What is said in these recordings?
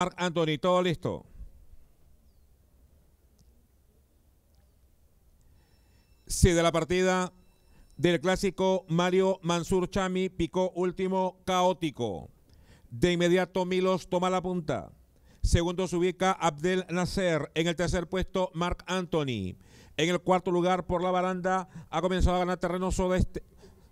Mark Anthony, todo listo. Sí, de la partida del clásico Mario Mansur Chami picó último caótico. De inmediato Milos toma la punta. Segundo se ubica Abdel Nasser. En el tercer puesto Mark Anthony. En el cuarto lugar por la baranda ha comenzado a ganar terreno sudeste.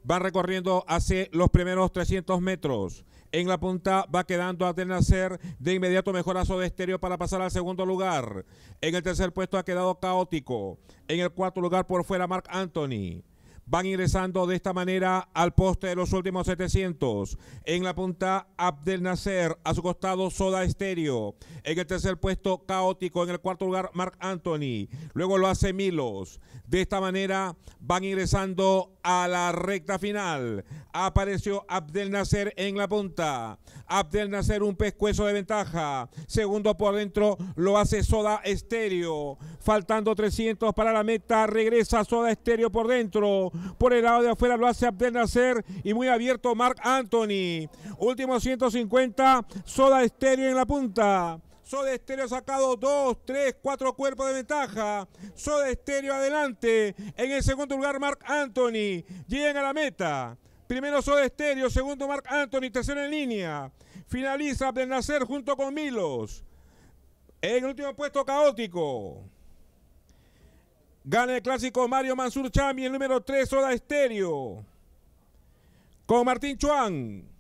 Va recorriendo hacia los primeros 300 metros. En la punta va quedando Adel Nacer. De inmediato mejorazo de estéreo para pasar al segundo lugar. En el tercer puesto ha quedado caótico. En el cuarto lugar por fuera Mark Anthony van ingresando de esta manera al poste de los últimos 700. En la punta, Abdel Nasser. A su costado, Soda Estéreo. En el tercer puesto, Caótico. En el cuarto lugar, Mark Anthony. Luego lo hace Milos. De esta manera van ingresando a la recta final. Apareció Abdel Nasser en la punta. Abdel Nasser un pescuezo de ventaja. Segundo por dentro lo hace Soda Estéreo. Faltando 300 para la meta. Regresa Soda Estéreo por dentro. Por el lado de afuera lo hace Abdel Nacer y muy abierto Mark Anthony. Último 150, Soda Estéreo en la punta. Soda Estéreo sacado dos, tres, cuatro cuerpos de ventaja. Soda Estéreo adelante. En el segundo lugar, Mark Anthony. Llegan a la meta. Primero Soda Estéreo, segundo Mark Anthony, tercero en línea. Finaliza Abdel Nacer junto con Milos. En el último puesto, Caótico. Gana el clásico Mario Mansur Chami, el número 3, Soda Estéreo. Con Martín Chuan.